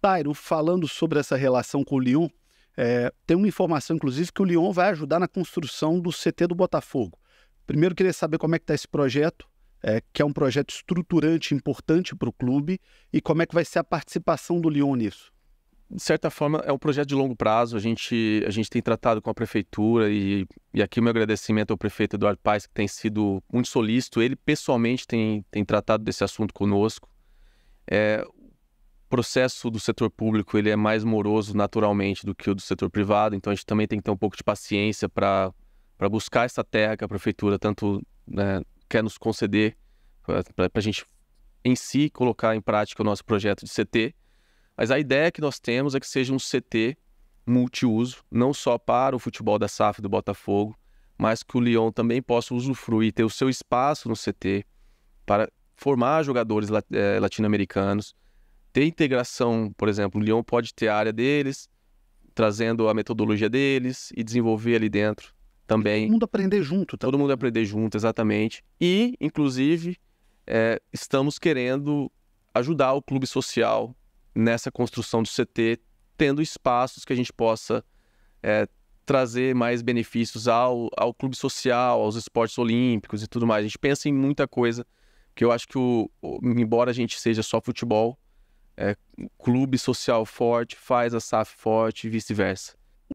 Tairo, falando sobre essa relação com o Lyon, é, tem uma informação, inclusive, que o Lyon vai ajudar na construção do CT do Botafogo. Primeiro, queria saber como é que está esse projeto, é, que é um projeto estruturante, importante para o clube, e como é que vai ser a participação do Lyon nisso de certa forma, é um projeto de longo prazo. A gente, a gente tem tratado com a prefeitura e, e aqui o meu agradecimento ao prefeito Eduardo Paes, que tem sido muito solícito. Ele pessoalmente tem, tem tratado desse assunto conosco. É, processo do setor público ele é mais moroso naturalmente do que o do setor privado, então a gente também tem que ter um pouco de paciência para buscar essa terra que a prefeitura tanto né, quer nos conceder para a gente em si colocar em prática o nosso projeto de CT. Mas a ideia que nós temos é que seja um CT multiuso, não só para o futebol da SAF do Botafogo, mas que o Lyon também possa usufruir, ter o seu espaço no CT para formar jogadores eh, latino-americanos ter integração, por exemplo, o Lyon pode ter a área deles, trazendo a metodologia deles e desenvolver ali dentro também. todo mundo aprender junto. Tá? Todo mundo aprender junto, exatamente. E, inclusive, é, estamos querendo ajudar o clube social nessa construção do CT, tendo espaços que a gente possa é, trazer mais benefícios ao, ao clube social, aos esportes olímpicos e tudo mais. A gente pensa em muita coisa, que eu acho que, o, embora a gente seja só futebol, é, clube social forte faz a SAF forte e vice-versa.